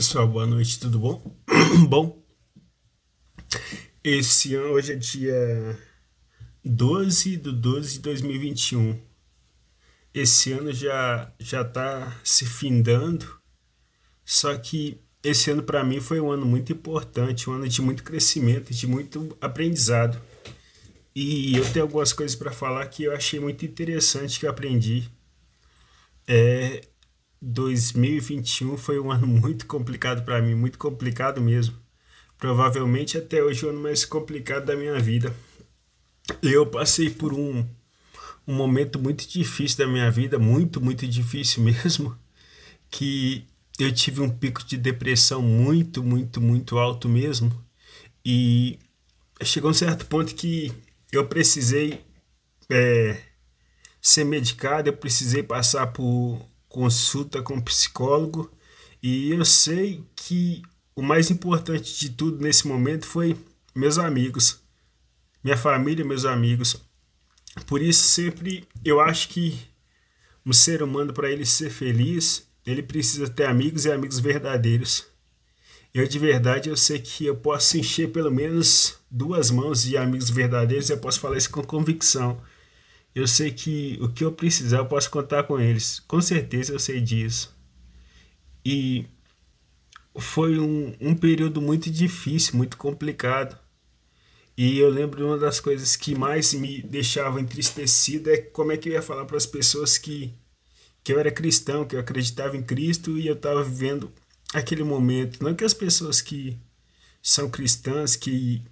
Pessoal, boa noite, tudo bom? bom, esse ano hoje é dia 12 de 12 de 2021. Esse ano já já tá se findando, só que esse ano para mim foi um ano muito importante, um ano de muito crescimento, de muito aprendizado. E eu tenho algumas coisas para falar que eu achei muito interessante que eu aprendi. É, 2021 foi um ano muito complicado para mim, muito complicado mesmo. Provavelmente até hoje é o ano mais complicado da minha vida. Eu passei por um, um momento muito difícil da minha vida, muito, muito difícil mesmo, que eu tive um pico de depressão muito, muito, muito alto mesmo. E chegou um certo ponto que eu precisei é, ser medicado, eu precisei passar por consulta com psicólogo. E eu sei que o mais importante de tudo nesse momento foi meus amigos, minha família, meus amigos. Por isso sempre eu acho que um ser humano para ele ser feliz, ele precisa ter amigos e amigos verdadeiros. Eu de verdade eu sei que eu posso encher pelo menos duas mãos de amigos verdadeiros e eu posso falar isso com convicção. Eu sei que o que eu precisar eu posso contar com eles. Com certeza eu sei disso. E foi um, um período muito difícil, muito complicado. E eu lembro uma das coisas que mais me deixava entristecido é como é que eu ia falar para as pessoas que, que eu era cristão, que eu acreditava em Cristo e eu estava vivendo aquele momento. Não que as pessoas que são cristãs, que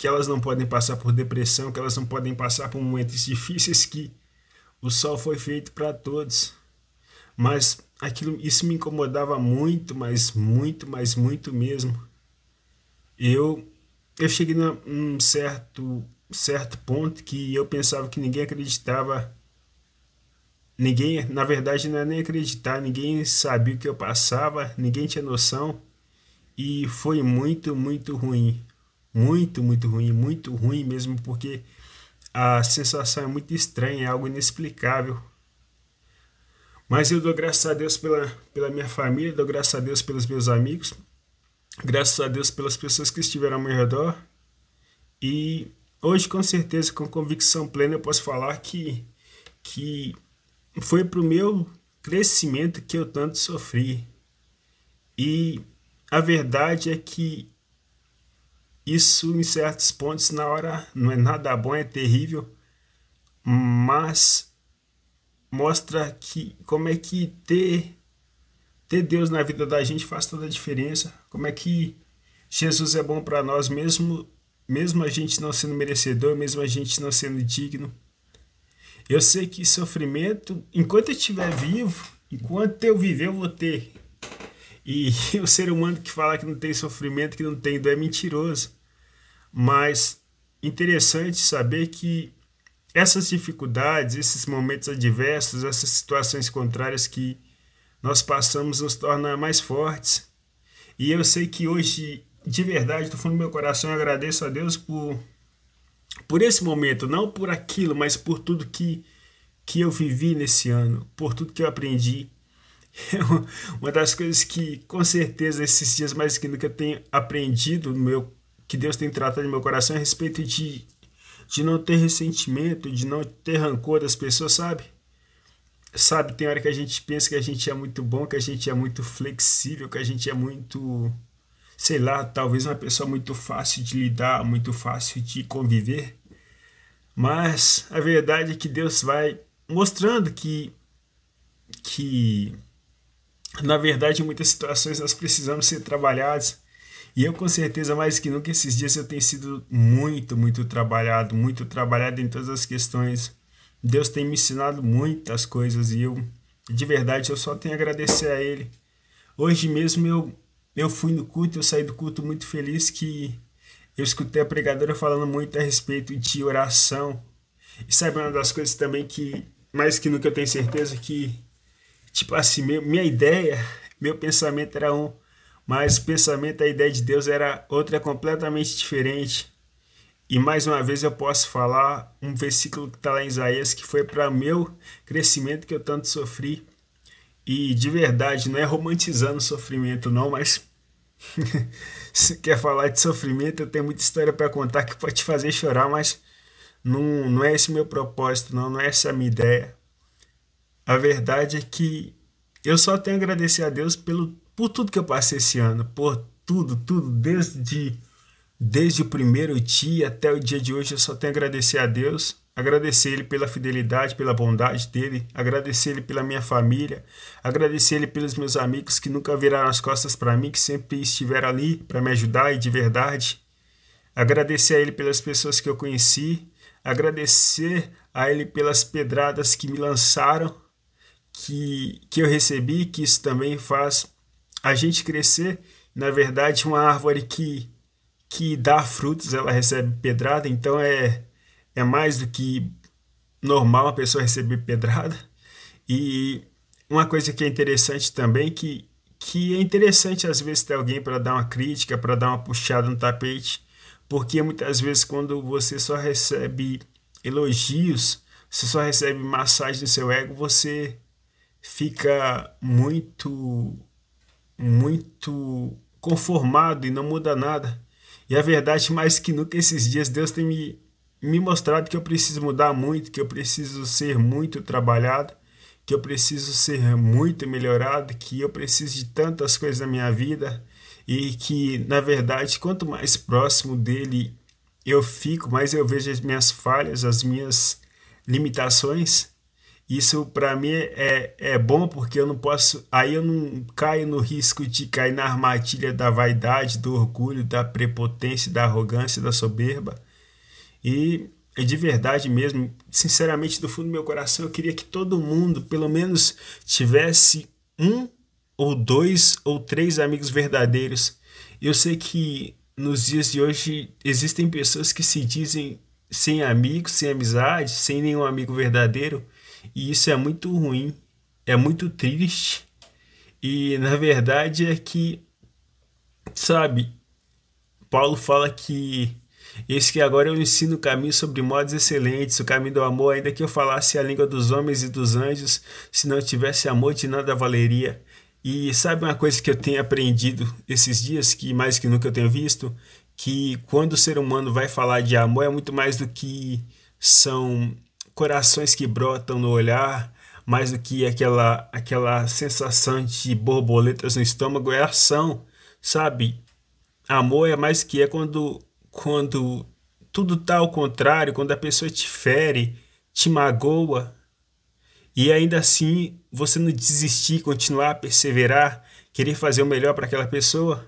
que elas não podem passar por depressão, que elas não podem passar por momentos difíceis que o sol foi feito para todos. Mas aquilo isso me incomodava muito, mas muito, mas muito mesmo. Eu eu cheguei num certo certo ponto que eu pensava que ninguém acreditava ninguém, na verdade não é nem acreditar, ninguém sabia o que eu passava, ninguém tinha noção e foi muito, muito ruim. Muito, muito ruim, muito ruim mesmo, porque a sensação é muito estranha, é algo inexplicável. Mas eu dou graças a Deus pela, pela minha família, dou graças a Deus pelos meus amigos, graças a Deus pelas pessoas que estiveram ao meu redor. E hoje, com certeza, com convicção plena, eu posso falar que, que foi para o meu crescimento que eu tanto sofri. E a verdade é que isso em certos pontos na hora não é nada bom, é terrível, mas mostra que como é que ter ter Deus na vida da gente faz toda a diferença, como é que Jesus é bom para nós mesmo mesmo a gente não sendo merecedor, mesmo a gente não sendo digno. Eu sei que sofrimento, enquanto eu estiver vivo, enquanto eu viver, eu vou ter e o ser humano que fala que não tem sofrimento, que não tem dor, é mentiroso. Mas interessante saber que essas dificuldades, esses momentos adversos, essas situações contrárias que nós passamos nos torna mais fortes. E eu sei que hoje, de verdade, do fundo do meu coração, eu agradeço a Deus por, por esse momento, não por aquilo, mas por tudo que, que eu vivi nesse ano, por tudo que eu aprendi, uma das coisas que, com certeza, esses dias mais que nunca tenho aprendido, meu, que Deus tem tratado no meu coração é a respeito de, de não ter ressentimento, de não ter rancor das pessoas, sabe? Sabe, tem hora que a gente pensa que a gente é muito bom, que a gente é muito flexível, que a gente é muito, sei lá, talvez uma pessoa muito fácil de lidar, muito fácil de conviver. Mas a verdade é que Deus vai mostrando que que na verdade, em muitas situações nós precisamos ser trabalhados. E eu, com certeza, mais que nunca, esses dias eu tenho sido muito, muito trabalhado, muito trabalhado em todas as questões. Deus tem me ensinado muitas coisas e eu, de verdade, eu só tenho a agradecer a Ele. Hoje mesmo eu, eu fui no culto, eu saí do culto muito feliz que eu escutei a pregadora falando muito a respeito de oração. E sabe uma das coisas também que, mais que nunca, eu tenho certeza que Tipo assim, minha ideia, meu pensamento era um, mas o pensamento, a ideia de Deus era outra completamente diferente. E mais uma vez eu posso falar um versículo que está lá em Isaías, que foi para meu crescimento que eu tanto sofri. E de verdade, não é romantizando o sofrimento, não, mas se quer falar de sofrimento, eu tenho muita história para contar que pode te fazer chorar, mas não, não é esse meu propósito, não, não é essa a minha ideia. A verdade é que eu só tenho a agradecer a Deus pelo, por tudo que eu passei esse ano, por tudo, tudo, desde, desde o primeiro dia até o dia de hoje, eu só tenho a agradecer a Deus, agradecer Ele pela fidelidade, pela bondade dele, agradecer Ele pela minha família, agradecer Ele pelos meus amigos que nunca viraram as costas para mim, que sempre estiveram ali para me ajudar e de verdade, agradecer a Ele pelas pessoas que eu conheci, agradecer a Ele pelas pedradas que me lançaram que, que eu recebi, que isso também faz a gente crescer. Na verdade, uma árvore que, que dá frutos, ela recebe pedrada, então é, é mais do que normal a pessoa receber pedrada. E uma coisa que é interessante também, que, que é interessante às vezes ter alguém para dar uma crítica, para dar uma puxada no tapete, porque muitas vezes quando você só recebe elogios, você só recebe massagem no seu ego, você fica muito, muito conformado e não muda nada. E a verdade, mais que nunca esses dias, Deus tem me, me mostrado que eu preciso mudar muito, que eu preciso ser muito trabalhado, que eu preciso ser muito melhorado, que eu preciso de tantas coisas na minha vida e que, na verdade, quanto mais próximo dele eu fico, mais eu vejo as minhas falhas, as minhas limitações isso para mim é, é bom porque eu não posso. Aí eu não caio no risco de cair na armadilha da vaidade, do orgulho, da prepotência, da arrogância, da soberba. E é de verdade mesmo, sinceramente, do fundo do meu coração, eu queria que todo mundo, pelo menos, tivesse um ou dois ou três amigos verdadeiros. Eu sei que nos dias de hoje existem pessoas que se dizem sem amigos, sem amizade, sem nenhum amigo verdadeiro. E isso é muito ruim, é muito triste. E na verdade é que, sabe, Paulo fala que esse que agora eu ensino o caminho sobre modos excelentes, o caminho do amor, ainda que eu falasse a língua dos homens e dos anjos, se não tivesse amor de nada valeria. E sabe uma coisa que eu tenho aprendido esses dias, que mais que nunca eu tenho visto? Que quando o ser humano vai falar de amor, é muito mais do que são corações que brotam no olhar, mais do que aquela, aquela sensação de borboletas no estômago, é ação, sabe? Amor é mais que é quando, quando tudo tá ao contrário, quando a pessoa te fere, te magoa, e ainda assim você não desistir, continuar, perseverar, querer fazer o melhor para aquela pessoa.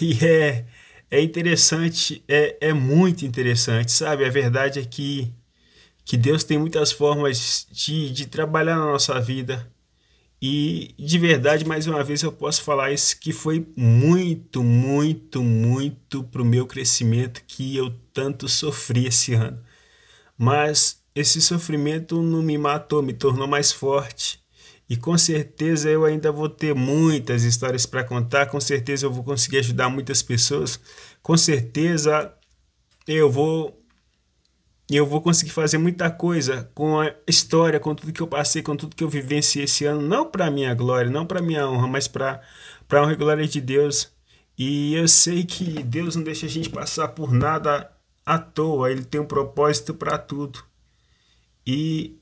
E é, é interessante, é, é muito interessante, sabe? A verdade é que que Deus tem muitas formas de, de trabalhar na nossa vida. E de verdade, mais uma vez, eu posso falar isso que foi muito, muito, muito para o meu crescimento que eu tanto sofri esse ano. Mas esse sofrimento não me matou, me tornou mais forte. E com certeza eu ainda vou ter muitas histórias para contar, com certeza eu vou conseguir ajudar muitas pessoas, com certeza eu vou e eu vou conseguir fazer muita coisa com a história, com tudo que eu passei, com tudo que eu vivenciei esse ano, não para minha glória, não para minha honra, mas para a honra e glória de Deus. E eu sei que Deus não deixa a gente passar por nada à toa, ele tem um propósito para tudo. E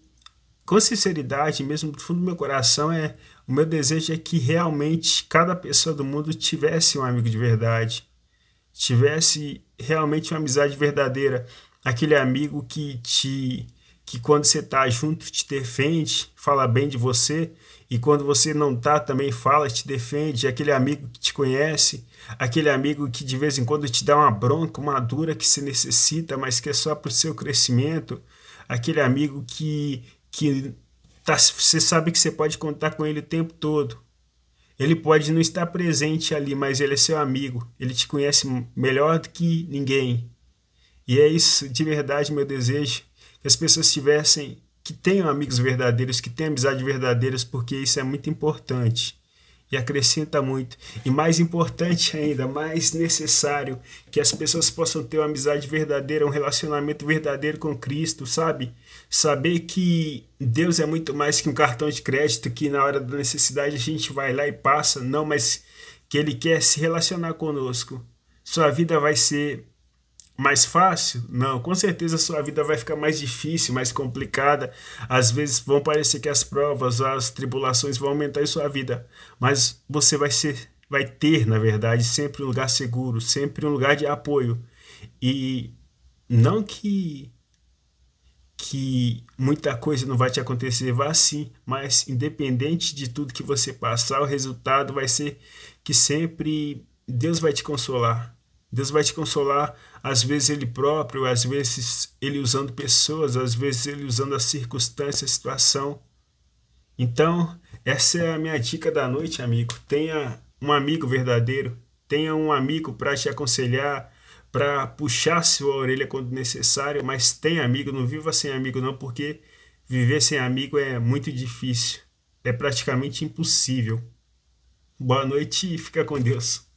com sinceridade, mesmo do fundo do meu coração, é o meu desejo é que realmente cada pessoa do mundo tivesse um amigo de verdade, tivesse realmente uma amizade verdadeira aquele amigo que te que quando você está junto te defende, fala bem de você, e quando você não tá também fala, te defende, aquele amigo que te conhece, aquele amigo que de vez em quando te dá uma bronca, uma dura que se necessita, mas que é só para o seu crescimento, aquele amigo que que tá, você sabe que você pode contar com ele o tempo todo. Ele pode não estar presente ali, mas ele é seu amigo, ele te conhece melhor do que ninguém. E é isso de verdade meu desejo, que as pessoas tivessem, que tenham amigos verdadeiros, que tenham amizades verdadeiras, porque isso é muito importante e acrescenta muito. E mais importante ainda, mais necessário, que as pessoas possam ter uma amizade verdadeira, um relacionamento verdadeiro com Cristo, sabe? Saber que Deus é muito mais que um cartão de crédito que na hora da necessidade a gente vai lá e passa, não, mas que Ele quer se relacionar conosco. Sua vida vai ser mais fácil? Não, com certeza sua vida vai ficar mais difícil, mais complicada. Às vezes vão parecer que as provas, as tribulações vão aumentar em sua vida, mas você vai ser vai ter, na verdade, sempre um lugar seguro, sempre um lugar de apoio. E não que que muita coisa não vai te acontecer, vá sim, mas independente de tudo que você passar, o resultado vai ser que sempre Deus vai te consolar. Deus vai te consolar, às vezes Ele próprio, às vezes Ele usando pessoas, às vezes Ele usando a circunstância, a situação. Então, essa é a minha dica da noite, amigo. Tenha um amigo verdadeiro, tenha um amigo para te aconselhar, para puxar sua orelha quando necessário, mas tenha amigo, não viva sem amigo não, porque viver sem amigo é muito difícil, é praticamente impossível. Boa noite e fica com Deus.